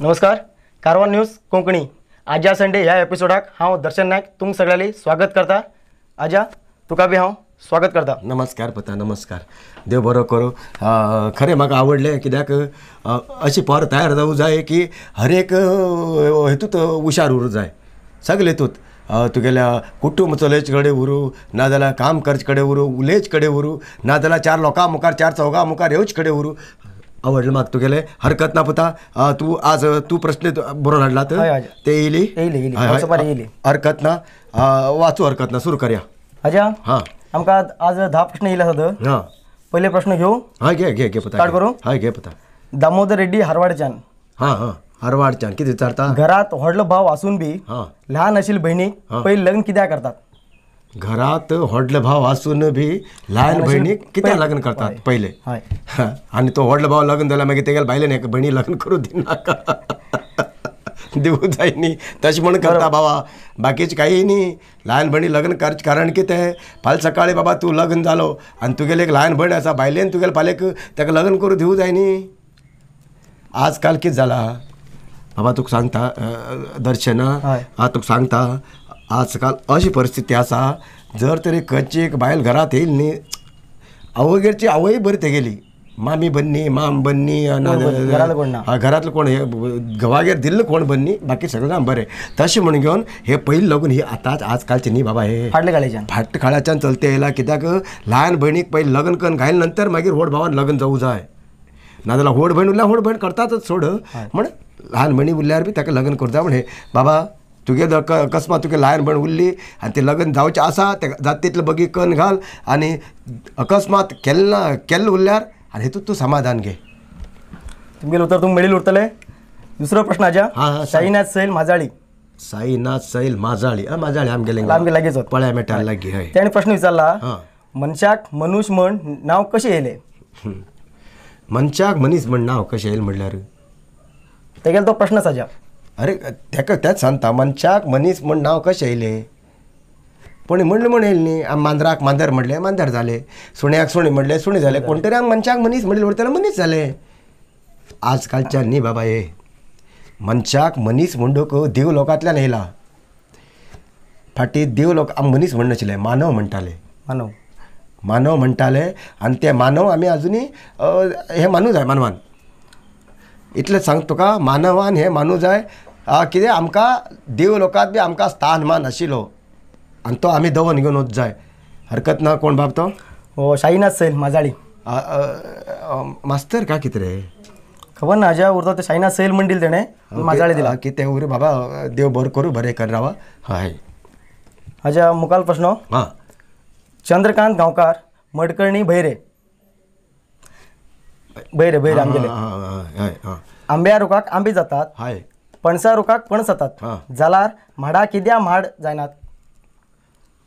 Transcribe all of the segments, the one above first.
नमस्कार कारवार न्यूज कोंकणी आज्या संडे ह्या एपिसोडाक हांव दर्शन नायक तुम सगळ्यांनी स्वागत करता आज्या तुका बी हा स्वागत करता नमस्कार पता नमस्कार देव बरो करू खरे म्हाका आवडलें कित्याक अशी पोर तयार जाऊ जाय की हर एक हेतूत हुशार उरू जाय सगळे हेतूत तुगेल्या कुटुंब चलयचे कडेन उरू नाजाल्यार काम करचे कडेन उरू उलयचे कडेन उरू नाजाल्यार चार लोकां मुखार चार चौगा मुखार येवचे कडेन उरू आवडलं माग तू गेले हरकत ना पुता तू आज तू प्रश्न बरोबर हाडला तर ते येईली हरकत ना वाचू हरकत ना सुरू करया अजा हा आमका आज धा प्रश्न येयला आसात हा पहिले प्रश्न घेऊ हा घे घे घे पुता करू हा घे पुता दामोदर रेड्डी हरवाडच्यान हा हा हरवाडच्यान कितें विचारता घरात व्हडलो भाव असून बी लहान असेल बहिणी पहिले लग्न कित्याक करतात घरात व्हडलो भाव असून बी लहान भयणीक किती लग्न करतात पहिले आणि तो व्हडलो भाव लग्न जाल्यार मग तेगेले बायलेन एका भयणी लग्न करू दिनाका देऊ जाय न्ही तशें करता बाबा बाकीच काही नाही लहान भयणी लग्न कर कारण ते फाल सकाळी बाबा तू लग्न जालो आणि तुगेले एक लहान भयण आसा बायलेन तुगेले पालेक त्याला लग्न करू देऊ जाय न्ही आज काल कितें बाबा तुका सांगता दर्शना हा तुका सांगता आजकाल अशी परिस्थिती असा जर तरी खंयची एक बायल घरात येईल नी आवयगेरची आवई बरी तेगेली मामी बन्नी माम बन्नी घरातलं कोण हे घवागेर दिल्लो कोण बन्नी बाकी सगळें बरे तसे म्हणून घेऊन हे पयलीं लग्न ही आता आजकालचे नी बाबा हे फाटल्या काळाच्यान फाट काळाच्यान चलते येयला कित्याक लहान भयणीक पयलीं लग्न करून घायल नंतर मागीर होड भावान लग्न जाऊ जाय नाजाल्यार होड भयण उरल्यार होड भयण करतातच सोड म्हण ल्हान बहिणी उरल्यार बी ताका लग्न करता म्हण हे बाबा तुगे क अकस्मात तुगे म्हण उरली आणि ते लग्न जावचें असा तेका जात तितलं बगी कण घाल आणि अकस्मात केल्ला केल्ल उरल्यार आनी हेतूंत तूं समाधान घे तुमगेर उत्तर तुम्ही मेळील उरतले दुसरो प्रश्न हां साईनाथ सैल माजाळी साईनाथ सैल माजाळी माजाळी गेले आमगे लागींच पळ्या मेळटा लागीं हय प्रश्न विचारला मनशाक मनुष्य म्हण नाव कशें येयलें मनशाक मनीस म्हण नांव कशें येयलें म्हणल्यार तेगेल तो प्रश्न आसा अरे तेका तेच सांगता मनशाक मनीस म्हण नाव कशें येयलें पण म्हणलें म्हण येयलें न्ही मांद्राक मांदर म्हणलें मांदर जालें सुण्याक सुणें म्हणलें सुणें जालें कोण तरी मनशाक मनीस म्हणलें म्हणटल्यार मनीस जालें आजकालच्या न्ही बाबा हे मनशाक मनीस म्हणटक देव लोकांतल्यान येयला फाटी देव लोक आमी मनीस म्हणनाशिल्ले मानव म्हणटाले मानव मानव म्हणटाले आनी ते मानव आमी आजुनी हे मानू जाय मानवान इतलेंच सांग तुका मानवान हे मानू जाय कितें आमकां देव लोकांत बी आमकां स्थान मान आशिल्लो आनी तो आमी दवरून घेवन वच जाय हरकत ना कोण बाब तो हो, शाहिनाथ सैल माजाळी मास्तर का कितें रे खबर ना हाज्या उरता ते शाईनाथ सैल दिलें तेणें माजाळी दिला कितें उरे बाबा देव बरो करूं बरें कर रावा हय हाज्या मुखार प्रश्न हां चंद्रकांत गांवकार मडकर्णी भैरे भैरे भैरे आमगेले आंब्या रुखाक आंबे जातात हय पणसा रुखाक पणस येतात जाल्यार माडा किद्या माड जायनात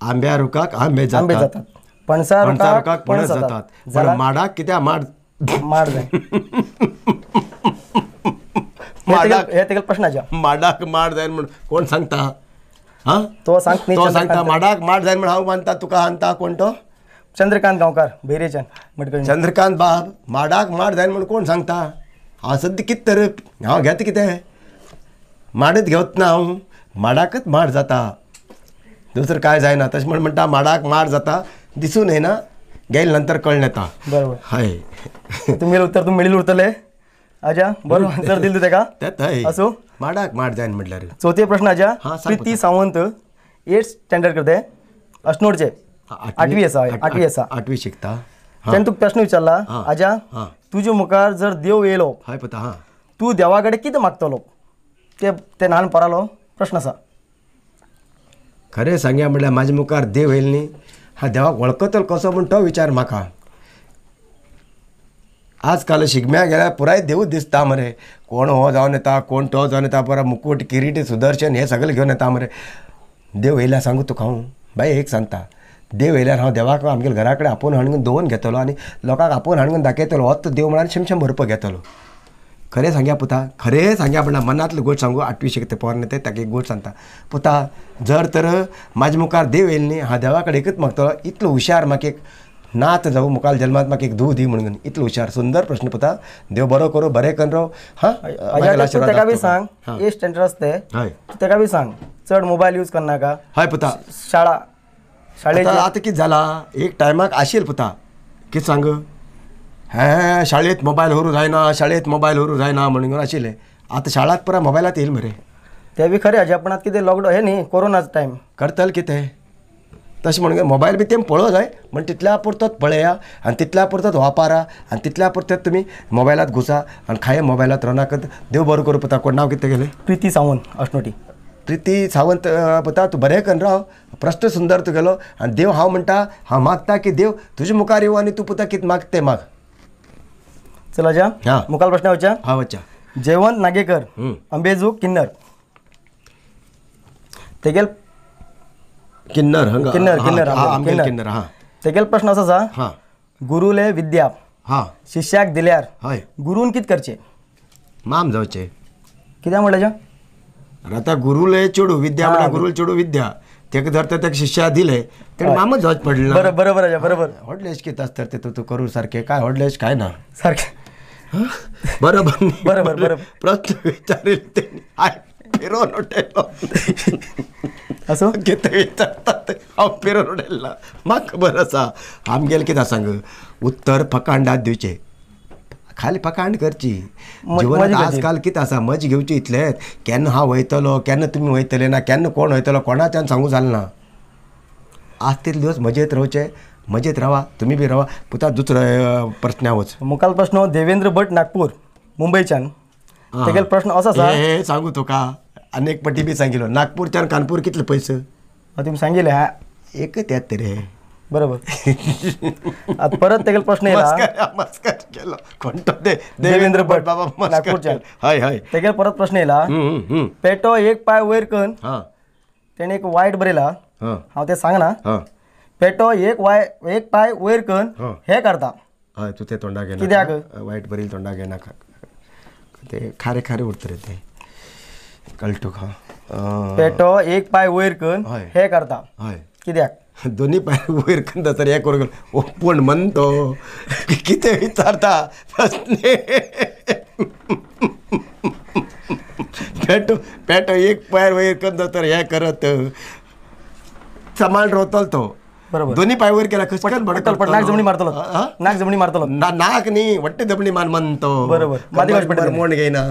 आंब्या रुखाक आंबे आंबे जातात पणसा पणसा रुखाक पणस जातात बरं जाल्यार माडाक म्हाड माड माड जाय माडाक हे तेगेल प्रश्नाच्या माडाक माड जाय म्हण कोण सांगता हा तो सांग तो सांगता माडाक माड जाय म्हण हांव मानता तुका हांता कोण तो चंद्रकांत गांवकार भैरेच्यान चंद्रकांत बाब माडाक माड जाय म्हण कोण सांगता हांव सद्दां कित तर हांव घेता कितें माडत घेवत ना हांव माडाकच माड जाता दुसरं काय जायना तशें म्हण म्हणटा माडाक माड जाता दिसून येना गेल्या नंतर कळण येता बरोबर हाय तुमी उत्तर तुम्ही मेळील उरतले आजा बरोबर उत्तर दिल तेका असो माडाक माड जायन म्हटल्यार चौथे प्रश्न आजा प्रिती सावंत एट स्टँडर्ड करते अश्नोडचे आठवी आसा आठवी आसा आठवी शिकता तेणें तुका प्रश्न विचारला आजा तुज्या मुखार जर देव येयलो हय पता हां तूं देवा कडेन कितें मागतलो ते ते नान परालो प्रश्न असा खरे सांग्या म्हटल्या माझ्या मुखार देव येईल न्ही हा देवाक वळखतलो कसो म्हूण तो विचार म्हाका आज काल शिगम्या गेल्यार पुराय देवूच दिसता मरे कोण हो जावन येता कोण तो जावन येता परत मुकुट किरीट सुदर्शन हे सगळे घेवन येता मरे देव येयल्यार सांगू तुका हांव बाई एक सांगता देव येयल्यार हांव देवाक आमगेल घरा कडेन आपोवन हाणून दवरून घेतलो आनी लोकांक आपोवन हाणून दाखयतलो होच देव म्हणून शमशम भरपूर घेतलो खरे सांग्या पुता खरे सांग्या आपण मनातलं गोश्ट सांगू आठवी शकते पोरने ते ताका एक सांगता पुता जर तर म्हाजे मुखार देव येयल न्ही हा देवा एकच मागतलो इतलो हुशार म्हाका एक नात जाऊ मुखार जल्मात म्हाका एक दूध दी म्हणून इतलो हुशार सुंदर प्रश्न पुता देव बरो करो बरे कर राव हां बी सांग एज स्टँडर्ड आसते बी सांग चड मोबायल यूज करनाका हय पुता शाळा शाळेत आता कितें झाला एक टायमाक आशिल्ल पुता कितें सांग हे शाळेत मोबायल हरू जायना शाळेत मोबायल हरू जायना म्हणून आशिले आता शाळात पुरा मोबाईलात येयल मरे ते बी खरें हजे आपण लॉकडाऊन कितें हे न्ही कोरोनाच टायम करतले कितें तशें म्हणून मोबाईल बी ते पळोवंक जाय म्हण तितल्या पुरतोच पळया आणि तितल्या पुरतोच वापरा आणि तितल्या पुरतोच तुम्ही मोबाईलात घुसा आणि खाया मोबाईलात रनाकत देव बरो करूं पता कोण नाव कितें गेले प्रीती सावंत अशनोटी प्रीती सावंत पुता तू बरे कर राव प्रश्न सुंदर गेलो आणि देव हा म्हणता हा मागता की देव तुजे मुखार येवं आणि तू पता कितें माग तें माग चला जा हा प्रश्न वच्या हा बच्चा जयवंत नागेकर अंबेजू किन्नर तेगेल किन्नर किन्नर हा, किन्नर किन्नर. किन्नर हा तेगेल प्रश्न असा जा हा गुरुले विद्या हा शिष्याक दिल्यार हय गुरून कित करचे माम जावचे कित्याक म्हणलं जा आनी गुरुले चेडू विद्या म्हणल्यार गुरुले चेडू विद्या तेका धरते तर शिष्या दिले ते मामच जावच पडलें बरोबर बरोबर आहे बरोबर व्हडलेश कितें आसता तर ते तूं करू सारखे काय व्हडलेश काय ना सारखे बरोबर बरोबर बरोबर प्रश्न विचारेल ते फिरोन हॉटेल असो कितें विचारतात हांव फिरोन हॉटेलला म्हाका खबर आसा आमगेले कितें सांग उत्तर फकांडात दिवचे खाली फकांड करची जिवनात आजकाल कितें आसा मज घेवची इतलेंच केन्ना हांव वयतलो केन्ना तुमी वयतले ना केन्ना कोण वयतलो कोणाच्यान सांगूक जालना आज ते दिवस मजेत रवचे मजेत राहा तुम्ही बी राहा पुता दुसरा प्रश्न आहोच मुखाल प्रश्न देवेंद्र भट नागपूर मुंबईच्यान तेगेल प्रश्न असा सा हे सांगू तो का अनेक पटी बी नागपूर नागपूरच्यान कानपूर कितले पयस तुम्ही सांगितले हा एक त्यात रे बरोबर आता परत तेगेल प्रश्न येला नमस्कार केलो देवेंद्र भट बाबा नागपूरच्या हाय हाय तेगेल परत प्रश्न येला पेटो एक पाय वयर कन त्याने एक वाईट बरयला हांव ते सांग सांगना पेटो एक वाय एक पाय वयर कर हो. हे करता हय तूं ते तोंडा घे कित्याक? वायट बरी तोंडा घेनाका ते खारे खारे उरता रे ते कळटा तुका पेटो एक पाय वयर कर हे करता हय कित्याक दोन्ही पाय वयर कर तर हे करून ओपण म्हणतो कितें विचारता प्रश्न पेटो पेटो एक पाय वयर कर तर हे करत समान रोतल तो बरोबर दोन्ही पायवर केला खचखच भडकल नाक जमणी मारतलो नाक जमणी मारतलो नाक न्ही वट्टे दबणी मान म्हणतो बरोबर मोड घेयना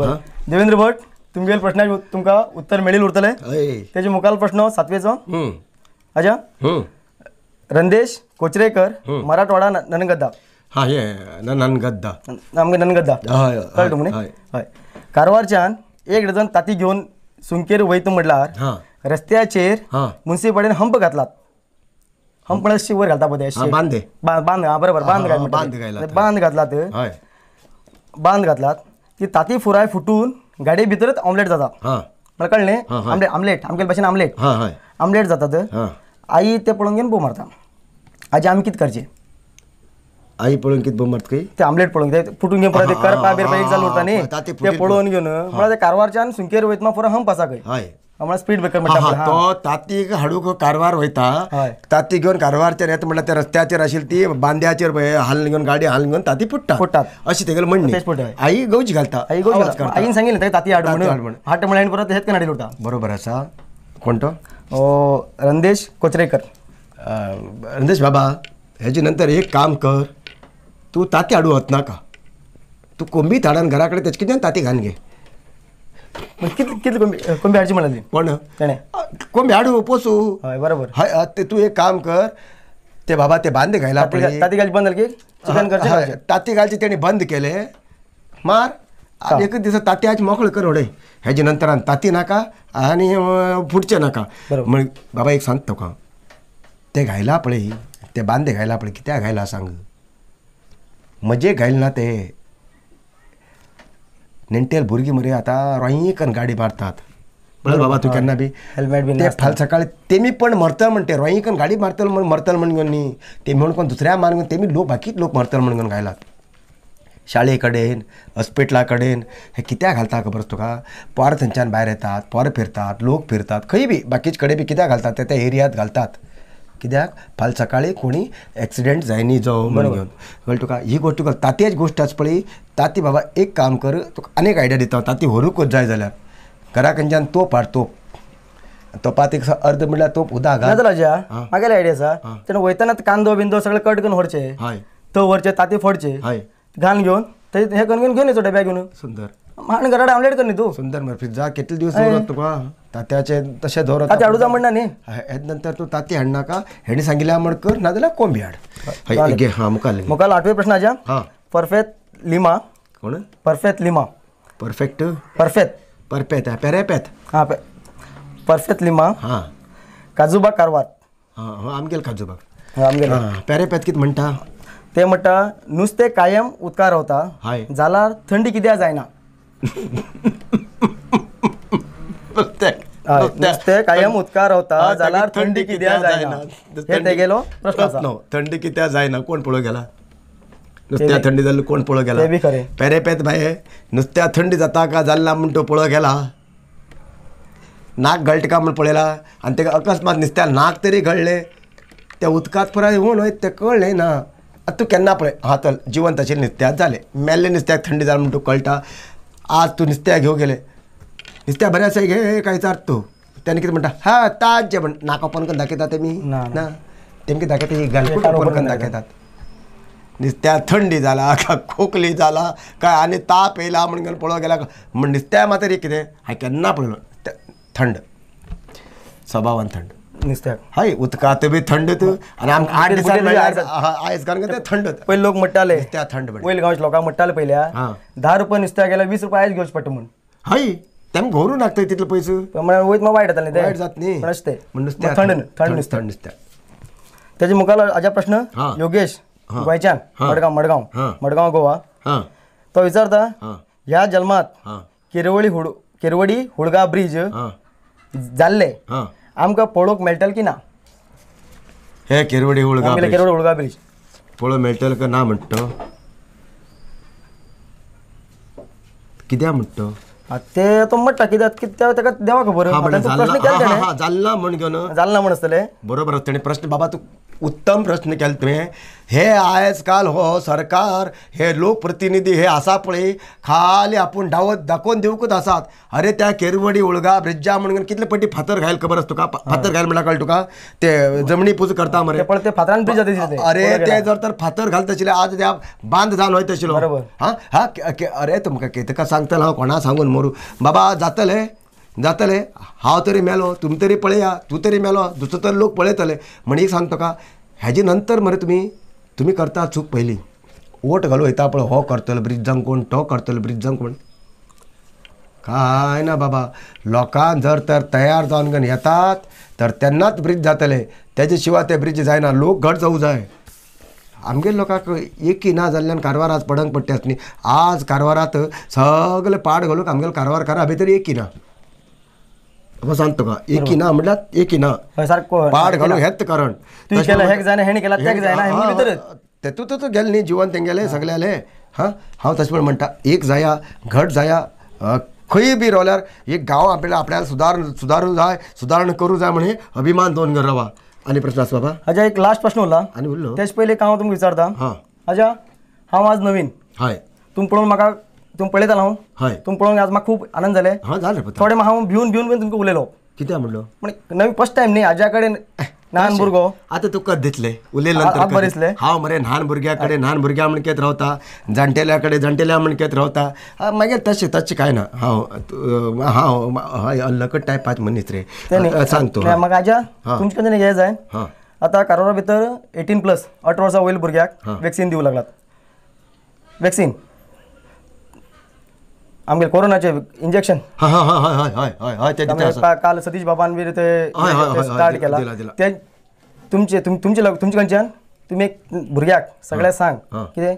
बरं देवेंद्र भट तुमगेल प्रश्न तुमका उत्तर मिळेल उरतले त्याचे मुखार प्रश्न सातवेचो अच्छा रंदेश कोचरेकर मराठवाडा ननगद्दा हा ननगद्दा ननगद्दा कारवारच्यान एक डझन ताती घेऊन सुंकेर वयता म्हटल्यार रस्त्याचेर मुन्सिपाल्टीन हंप घातलात हम पण अशी वर घालता पळय बांधे बांध बरोबर बांध घाल बांध म्हणटा बांद घातला घातलात ती ताती फुराय फुटून गाडी भितरच ऑमलेट जाता मला कळले आमलेट आमलेट आमगेले भाशेन आमलेट आमलेट जाता आई ते पळून घेऊन बोव मारता आजी आमी कित करचे आई पळून कित बमत ते आमलेट पळून फुटून घेऊन परत ते करपा बिरपा एक उरता न्ही ते पळून घेऊन मला ते कारवारच्यान सुंकेर वयतना पुरा हम पासा खंय म्हळ्यार स्पीड ब्रेकर म्हणटा तो तातीक हाडूक कारवार वयता ताती घेवन कारवारचेर येता म्हणल्यार ते रस्त्याचेर आशिल्ली ती बांद्याचेर हाल घेवन गाडी हाल घेवन ताती पुट्टा पुट्टात अशी तेगेल म्हणणे आई गवची घालता आई गवची आईन सांगितलं ते ताती हाड म्हणून हाट म्हणून परत हेच कनाडी लोटा बरोबर असा कोणतो तो रंदेश कोचरेकर रंदेश बाबा हेजे नंतर एक काम कर तू ताती हाडूं वचनाका तूं कोंबी हाडान घरा कडेन किती ताती घालून घे कोंबी कोंबी हाडची म्हणाली कोण हाडू पोसू बरोबर हय ते तू एक काम कर ते बाबा ते बांधे घ्यायला ताती घालची बंद की चिकन ताती घालची त्याने बंद केले मार एक दिवस ताती आज कर होडे ह्याच्या नंतर ताती नाका आणि पुढचे नाका मग बाबा एक सांगतो का ते घ्यायला पळे ते बांधे घायला पळे कित्या घ्यायला सांग मजे घायल ना ते नेण्टेल भुरगीं मरे आता रोयींकन गाडी मारतात बरं बाबा तू केन्ना बी हेल्मेट बी ते फाल सकाळी तेमी पण मरतल म्हणते रॉईकन गाडी मारतल म्हण मरतल म्हणून ते तेमी म्हणून कोण दुसऱ्या मारून तेमी लोक बाकीच लोक मरतल म्हणून गायला शाळेकडेन हॉस्पिटला कडेन हे कित्याक घालता खबर तुका पोर थंयच्यान भायर येतात पोर फिरतात लोक फिरतात खंय बी बाकीचे कडे बी कित्याक घालतात ते त्या एरियात घालतात कित्याक फाल्यां सकाळीं कोणी ॲक्सिडेंट जायनी जावं म्हणून घेवन तुका ही गोष्ट कर तातयेच गोश्ट आज पळय ताती बाबा एक काम कर तुका आनीक आयडिया दिता ताती व्हरूकच जाय जाल्यार घरा खंयच्यान तोप हाड तोप तोपात एक अर्द म्हणल्यार तोप उदक घाल राजा मागेले आयडिया आसा तेन्ना वयताना कांदो बिंदो सगळे कट करून व्हरचे तो व्हरचे ताती फोडचे घाल घेवन हे करून घेवन घेवन येचो डब्या घेवन सुंदर माण घरा आमलेट कर न्ही तू सुंदर मरे जा कितले दिवस तुका तात्याचे तसे धर तात्या हाडूं काय म्हणना न्ही नंतर तूं ताती हाडनाका हेणी सांगितलं म्हण कर नाजाल्यार कोंबी हाड गे हा मुखार मुखार आठवे प्रश्न हाज्या हां परफेक्ट लिमा कोण परफेक्ट लिमा परफेक्ट परफेक्ट परफेक्ट हा पेरेपेत हां परफेक्ट लिमा हां काजूबाग कारवात हां हो, आमगेल काजूबाग आमगेल हां पेरेपेत कितें म्हणटा ते म्हणटा नुसते कायम उदकार होता हय जाल्यार थंडी किद्या जायना कायम उत्कार होता झाला थंडी कित्या जायना ते गेलो प्रश्न थंडी कित्या जायना कोण पळो गेला नुसत्या थंडी जाल्लो कोण पळो गेला पेरे पेत भाये नुसत्या थंडी जाता का जाल्ला म्हण तो पळो गेला नाक घळटा म्हण पळयला आणि ते अकस्मात नुसत्या नाक तरी घडले त्या उदकात पुराय होऊन ते तें ना आतां तूं केन्ना पळय हा तर जिवन ताचेर नुस्त्यात जालें मेल्लें नुस्त्याक थंडी जालें म्हूण तुका कळटा आज तूं नुस्त्याक घेवन गेले नुसत्या बऱ्याच आहे घे काय अर्थ त्याने किती म्हणटा हा ताज्य म्हण नाक ओपन करून दाखयता तेमी ना, ना तेमके दाखयता ही गालकूट ओपन करून दाखयतात नुसत्या थंडी जाला का खोकली जाला काय आनी ताप येयला म्हणून पळोवंक गेला म्हण नुसत्या मात्र एक कितें हाय केन्ना पळयलो थंड स्वभावान थंड नुसत्याक हय उदकात बी थंड आनी आमकां आठ दिसान आयज कारण ते थंड पहिले लोक म्हणटाले त्या थंड पहिले गावच्या लोकांना म्हणटाले पयल्या धा रुपया नुसत्या गेल्या वीस रुपया आयज घेऊच पडटा म्हणून हय त्यामुळे घोरून लागतंय तिथलं पैसे वयत वाईट नाही वाईट जात नाही. थंड थंड नुसतं त्याच्या मुखाला अजा प्रश्न योगेश बायचान मडगाव मडगाव मडगाव गोवा तो विचारता ह्या जन्मात हां केरवळी हुड केरवडी हुडगा ब्रिज हां जाल्ले हां आमकां पळोवंक मेळटल की ना हे केरवडी हुडगा किरवडी केरवडी हुडगा ब्रिज पोळो मेळटल का ना म्हणतो किद्या म्हणतो ते तो मट्टा कित्याक त्या तेका देवा खबर हा प्रश्न म्हण घेवन जालना म्हणसतले बरोबर त्याने प्रश्न बाबा तू उत्तम प्रश्न केला तुवें हे काल हो सरकार हे लोकप्रतिनिधी हे पळे खाली आपण डावत दाखवून देऊकच असात अरे त्या केरवडी उळगा ब्रिज्जा म्हणून कितले पटी फातर घायल खबर असतो तुका फातर घायल म्हणा काल तुका ते जमिनी पूज करता मरे पण ते फातरान ब्रिज अरे ते जर तर फातर घालत आज त्या बांध जावन वयत आशिल्लो हां हां अरे तुमकां का सांगतलें हांव कोणा सांगून मोरू बाबा जातले जातले हा तरी मेलो तुम्ही तरी पळया तू तरी मेलो दुसरं तरी लोक पळयतले म्हणजे सांगतो का हेजे नंतर मरे तुम्ही तुम्ही करता चूक पहिली ओट घालू येता पळय हो करतलो ब्रिजांक कोण तो करतलो ब्रिजांक कोण काय ना बाबा लोकां जर तर तयार जावन घेवन येतात तर तेन्नाच ब्रिज जातले त्याच्या शिवाय ते ब्रिज जायना लोक घट जाऊ जाय आमगे लोकांक एकी ना जाल्ल्यान कारवार आज पडंग पडटा न्ही आज कारवारात सगळे पाड घालूंक आमगेलो करा भितर एकी ना तुका सांगता तुका ही ना एक ही ना सारको पाड घालूं हेंच कारण तुवें केला हेक जायना हेणें केला तेक जायना हें म्हणून भितर तेतूंतच गेलें न्ही जिवन तेंगेलें सगलें जालें हां हांव तशें पण म्हणटा एक जाया घट जाया खंय बी रावल्यार एक गांव आपल्याला आपल्याला सुदार सुधारू जाय सुदारण करूं जाय म्हणे अभिमान दोन घर रावा आनी प्रश्न आसा बाबा हाज्या एक लास्ट प्रश्न उरला आनी उरलो तेजे पयलीं काम हांव तुमकां विचारता हां हाज्या हांव आज नवीन हाय तुमी पळोवन म्हाका तुम्ही पळत आला हांव हय पळून आज मला खूप आनंद झाले झालं थोडे हांव भिवून भिवून पण तुमकां उलेलो किती म्हणलो पण नवीन फर्स्ट टायम नाही आजाकडे कडेन ल्हान भुरगो आतां तुका दितले उलयले हा मरे ल्हान भुरग्या कडेन ल्हान भुरग्या म्हणकेत रावता जाण्टेल्या कडेन जाण्टेल्या म्हणकेत रावता मागीर तशें तशें कांय ना हा हा हा लकट टाईप पाच मनीस रे सांगतो मग तूं म्हाका आज्या आहे तुमचे कडेन हे जाय आतां कारोरा भितर एटीन प्लस अठरा वर्षा वेल भुरग्याक वॅक्सिन देऊ लागलात वॅक्सिन आमगे कोरोनाचे इंजेक्शन काल सतीश बाबान बी ते स्टार्ट केला ते तुमचे तुम- तुमचे लोक- तुम्ही एक भुरग्याक सगळ्यात सांग किती कितें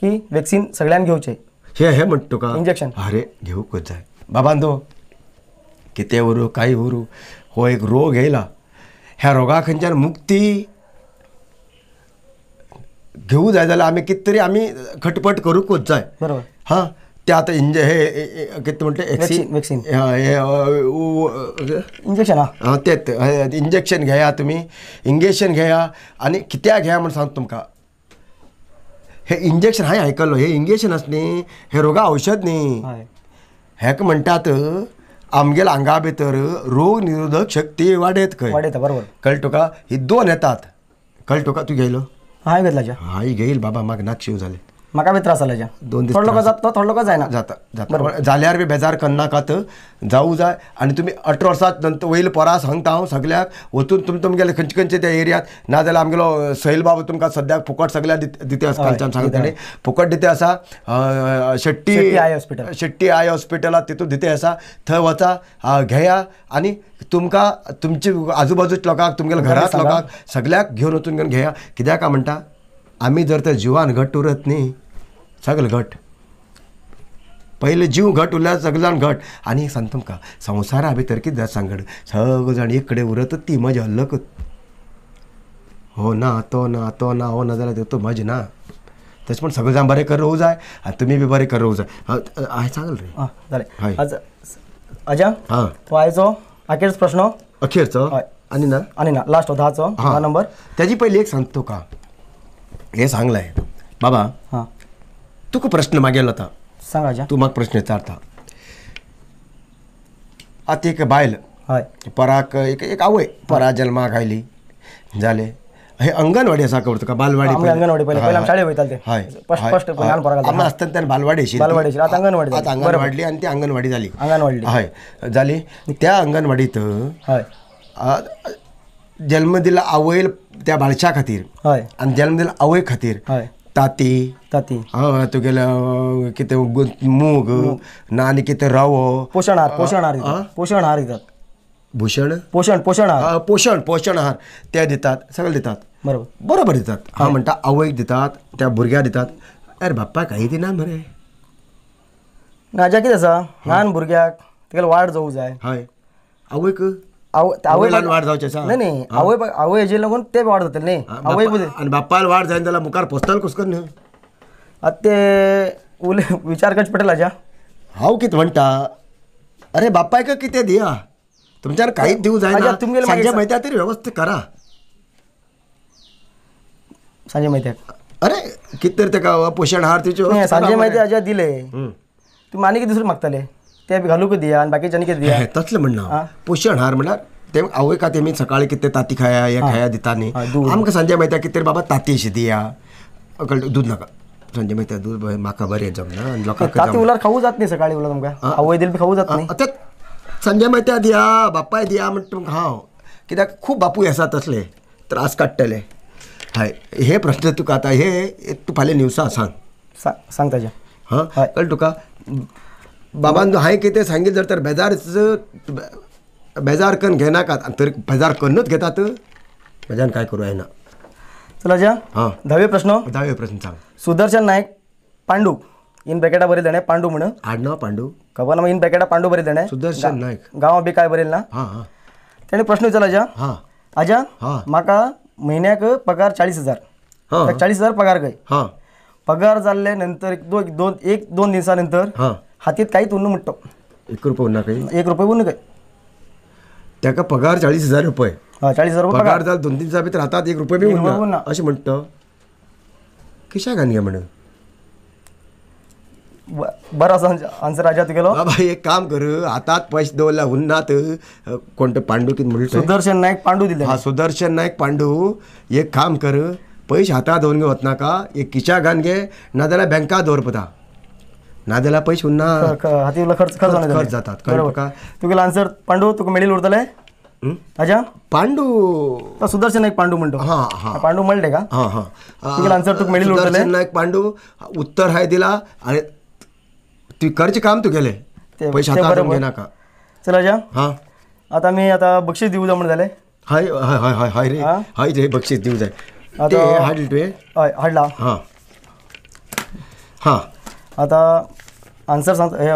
की वॅक्सिन सगळ्यान घेऊचे हे हे म्हणतो का इंजेक्शन अरे घेऊकच जाय बाबांदो कितें उरू काही उरू हो एक रोग येयला ह्या रोगा खंयच्यान मुक्ती घेऊ जाय जाल्यार आमी कितें तरी आमी खटपट करूकच जाय बरोबर हां त्यात इंजे हे किती म्हणते इंजेक्शन तेच इंजेक्शन घ्या तुम्ही इंजेक्शन घ्या आणि कित्याक घ्या म्हण सांगतो तुमकां हे इंजेक्शन हाय ऐकलो हे इंजेक्शन असं हे रोगा औषध नी हेका म्हणतात आमगेल्या आंगा भितर रोग निरोधक शक्ती वाडयत खंय बरोबर कळतो ही दोन येतात कळतो तुका तूं घेयलो हाय घेतला हाय घेयल बाबा म्हाका नाक शिव झाले म्हाका बी त्रास जाल्याच्या दोन दिस थोडे लोक त्रास जाता लोक जायना जाता जाता जाल्यार बी बेजार करनाकात जाऊ जाय आनी तुमी अठरा वर्सां नंतर वयल पोरा सांगता हांव सगल्याक वचून तुमी तुमगेले खंयचे खंयचे त्या एरियात नाजाल्यार आमगेलो सैल बाबा तुमकां सद्याक फुकट सगल्याक दिते आसा कालच्यान सांगता ताणें फुकट दिते आसा Shetty Shetty eye hospital. Shetty eye हॉस्पिटलात तितून दिते आसा थंय वचा घेया आनी तुमकां तुमचे आजूबाजूच्या लोकांक तुमगेल्या घरात लोकांक सगळ्याक घेवन वचून घेवन घेया कित्याक काय म्हणटा आमी जर त्या जिवान घट उरत न्ही सगळं घट पहिले जीव घट उरल्यार सगळं जाण घट आनी एक का तुमकां संवसारा भितर कितें सांगड सगळं जाण एक कडेन ती मजा हल्लक हो ना तो ना तो ना हो ना जाल्यार तो मजा ना पण सगळं सगळे जाण बरें करूंक जाय आनी तुमी बी बरें करूंक जाय आहे सांगल रे जालें अजा हां तो आयचो अखेरच प्रश्न अखेरचो आणि ना आणि ना लास्ट होता हा नंबर तेजी पयली एक सांगतो का हे सांगलाय बाबा हां तुका प्रश्न मागेल होता सांगा जा तू मग प्रश्न विचारता आता एक बायल हय पराक एक एक आवय परा जन्मा आयली झाले हे अंगणवाडी असा करतो का बालवाडी अंगणवाडी पहिले बालवाडी अंगणवाडी आतां अंगणवाडी आनी ती अंगणवाडी झाली अंगणवाडी झाली त्या अंगणवाडीत जन्म दिला आवयल त्या बाळशा खातीर आणि जन्म दिला आवय खातीर ताती ताती हा तुगेलं कितें मूग ना आनी कितें रवो पोषण आहार पोशण आहार पोषण आहार दितात भूषण पोषण पोशण आहार पोशण पोशण आहार ते दितात सगळे दितात बरोबर बरोबर दितात हांव म्हणटा आवयक दितात त्या भुरग्याक दितात अरे बाप्पा काही दिना मरे राज्या कितें आसा ल्हान भुरग्याक तुगेलो वाड जावूं जाय हय आवयक आवय वाढ होतील नाही नाही आवय आवय लागून ते वाढ जातले त्याला वाढ मुखार पोचताल कुसकन न्हू ते उले विचार करचे पटेल अजा हांव कित म्हणटा अरे बाप्पा का किती दिया तुमच्यावर काहीच देऊ जायना तुम्ही सांजे माहित्या तरी व्यवस्थित करा संजय माहित्याक अरे कितें तरी का पोषण हार तिचे संजय माहिती अजा दिले तुमी माने कितें दुसरें मागताले ते घालूक दिया आणि बाकीच्यांनी कितें दिया तसलें म्हणना पोषण हार म्हणल्यार ते आवय का ते मी सकाळी किती ताती खाया या खाया दिता न्ही आमकां संजय माहिती कितें बाबा ताती अशी दिया दूध नका संजय सांजे माहिती दूध माका बरे जमना आनी लोकांना ताती उलार खाऊ जात नाही सकाळी उलार तुमका आवय दिल बी जात नाही तेंच संजय माहिती दिया बापाय दिया म्हणटा तुमकां हांव कित्याक खूब बापूय आसा तसले त्रास काडटले हाय हे प्रश्न तुका आता हे तूं फाल्यां न्यूज सांग सांग ताजें हां कळ तुका बाबान हाय किती सांगितलं जर तर बेजार बेजार करून घेनाकात तर बेजार करूनच घेतात म्हज्यान काय आहे ना चला जा हां दहावे प्रश्न धावे प्रश्न सांग सुदर्शन नायक पांडू इन ब्रॅकेटा बरेल देणे पांडू म्हणून आडनाव पांडू खबर ना इन ब्रॅकेटा पांडू बरेल देणे सुदर्शन नायक गाव बी काय बरेल ना हां हां प्रश्न विचारला जा हां अजा हां म्हाका म्हयन्याक पगार चाळीस हजार हां चाळीस हजार पगार गय हां पगार जाल्ले नंतर दोन एक दोन दिवसानंतर नंतर हां हातीत काहीच तुन्न म्हणतो एक रुपये उन्हा काही एक रुपये उन्नू काय त्याका पगार चाळीस हजार रुपये चाळीस हजार रुपये पगार झाला दोन तीन दिसा भितर हातात एक रुपये बी एक रुपया उरना. अशें म्हणटा गे म्हणून ब- बरं असं आन्सर राजा तुगेलो बाबा एक काम कर हातात पैसे दोला हुन्नात कोण कोणतं पांडू किती म्हणलं सुदर्शन नाईक पांडू दिले हा सुदर्शन नाईक पांडू एक काम कर पैसे हातात दोन घे वतना का एक किचा घान घे नाजाल्यार बँका दोर पता नादेला पैसे हुन्ना हातीला खर्च खर्च खर्च जातात कळलं का आन्सर पांडू तुका मेडील उरतले राजा पांडू सुदर्शन नाईक पांडू म्हणतो हा हा पांडू म्हणले का हा हा तुला आन्सर तुका मेडील उरतले एक पांडू उत्तर हाय दिला आणि तू खर्च काम तू केले पैसे हातातून घे नाका चल राजा हा आता मी आता बक्षीस देऊ जा म्हणून झाले हाय हाय हाय हाय रे हाय रे बक्षीस देऊ जाय हाडल तुवें हय हाडला हा हा आता आन्सर सांग हे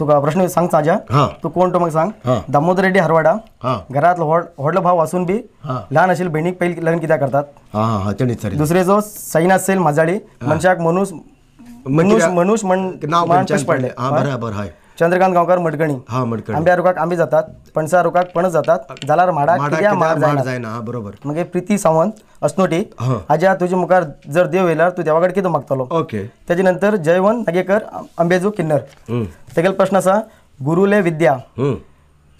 तुका प्रश्न सांग साजा तू कोण तो मग सांग दामोदर रेड्डी हरवाडा घरात व्हड- भाव असून बी लहान असेल बहिणी पहिली लग्न कित्या करतात दुसरे जो सैन असेल माजाळी मनशाक मनुष मनुष पडले बरोबर चंद्रकांत गावकर मडकणी हा मडकणी आंब्या रोखाक आंबे जातात पणसा रोखाक पणस जातात जाल्यार माडा किड्या माड जायना बरोबर मगे प्रीती सावंत अस्नोटी हाज्या तुजे मुखार जर देव येणार तूं देवा कडेन मागतलो ओके तेजे नंतर जयवंत नागेकर आंबेजू किन्नर तेगेलो प्रश्न असा गुरुले विद्या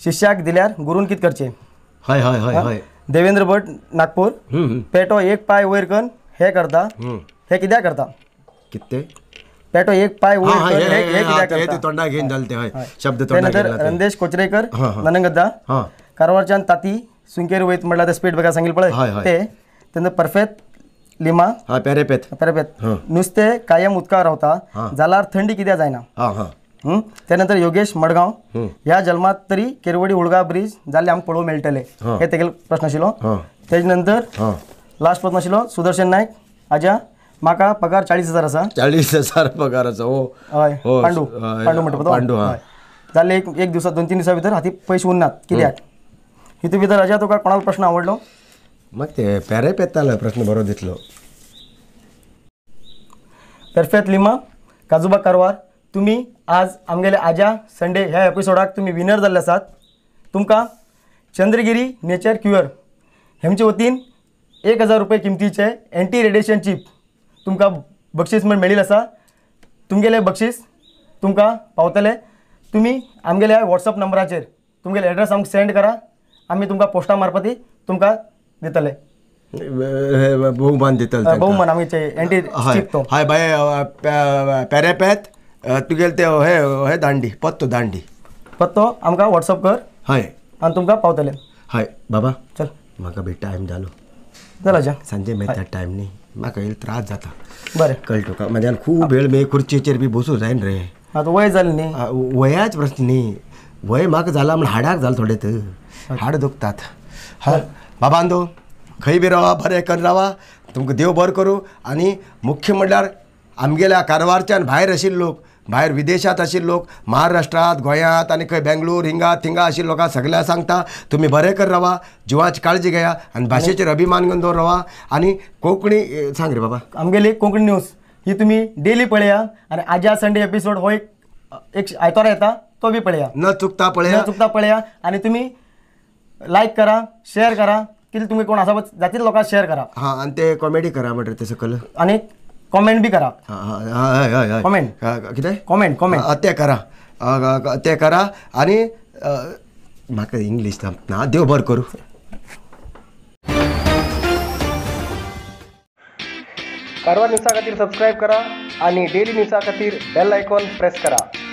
शिष्याक दिल्यार गुरून कित करचे हाय हाय हाय हाय देवेंद्र भट नागपूर पेटो एक पाय वयर कन हे करता हे किद्या करता कित्ते पॅटो एक पाय तोंडा घेऊन जालते शब्द त्यानंतर रंदेश कोचरेकर ननंगद्दा कारवारच्यान ताती सुंकेर वयत म्हटलं तर स्पीड बघा सांगेल पळय ते तेन्ना परफेक्ट लिमा पेरेपेत पॅरेपेत नुस्तें कायम उत्कार होता जाल्यार थंडी किद्या जायना त्यानंतर योगेश मडगाव ह्या जल्मात तरी केरवडी उळगा ब्रिज जाल्ले आमकां पळोवंक मेळटले हे तेगेलो प्रश्न आशिल्लो तेजे नंतर लास्ट प्रश्न आशिल्लो सुदर्शन नायक आज्या म्हाका पगार चाळीस हजार असा चाळीस हजार पगार हो. हो पांडू पांडू म्हणतो पांडू, झाले एक एक दिवसात दोन तीन दिवसा भितर हाती पैसे उरनात कित्याक हितू भितर राजा तुका कोणाला प्रश्न आवडलो मग ते पॅरे पेतालो प्रश्न बरो दितलो परफेक्ट लिमा काजुबा कारवार तुम्ही आज आमगेले आजा संडे ह्या एपिसोडाक तुम्ही विनर जाल्ले आसात तुमका चंद्रगिरी नेचर क्युअर हेमचे वतीन एक हजार रुपये किमतीचे अँटी रेडिएशन चिप तुमकां बक्षीस म्हण मेळील असा तुमगेले बक्षीस तुमकां पावतले तुम्ही आमगेल्या वॉट्सअप नंबराचेर तुमगेले ॲड्रेस आमकां सेंड करा आम्ही तुमका पोस्टा मार्फती तुमकां दितले भोवमान दितले भोवमान आमी एंटी हय बाय पेरेपेत तुगेले ते हे हे दांडी पत्तो दांडी पत्तो आमका वॉट्सअप कर हय आणि तुमका पावतले हय बाबा चल म्हाका बी टायम जालो जाला सांजे मेहता टायम नाही माका येईल त्रास जाता बरें कळटा तुका म्हज्यान खूब वेळ मी खुर्चेचेर बी बसू जायन रे आता वय झालं नाही वयाच प्रश्न नाही वय म्हाका झाला म्हणून हाडाक झालं थोडे तर हाड दुखतात हा बाबांदो खंय बी रावा बरे कर रावा तुमकां देव बरं करू आणि मुख्य म्हणल्यार आमगेल्या कारवारच्यान भायर आशिल्ले लोक भायर विदेशात आशिल्ले लोक महाराष्ट्रात गोंयांत आनी खंय बेंगलोर हिंगा थिंगा आशिल्ले लोकांक सगळ्यांक सांगता तुमी बरें कर रावा जिवाची काळजी घेया आनी भाशेचेर अभिमान घेवन दवर रावा आनी कोंकणी सांग रे बाबा आमगेली कोंकणी न्यूज ही तुमी डेली पळया आनी आज्या संडे एपिसोड हो एक एक आयतारा येता तो बी पळया न चुकता पळया चुकता पळया आनी तुमी लायक करा शेअर करा कितें तुम्ही कोण आसा जातील लोकांक शेअर करा हां आणि ते कॉमेडी करा म्हटलं ते सकल आणि कॉमेंट बी करा हय कॉमेंट कितें कॉमेंट कॉमेंट ते करा ते करा आणि म्हाका इंग्लीश ना देव बरें करू कारवार न्यूजा खातीर करा आणि डेली न्यूजा खातीर बेल आयकॉन प्रेस करा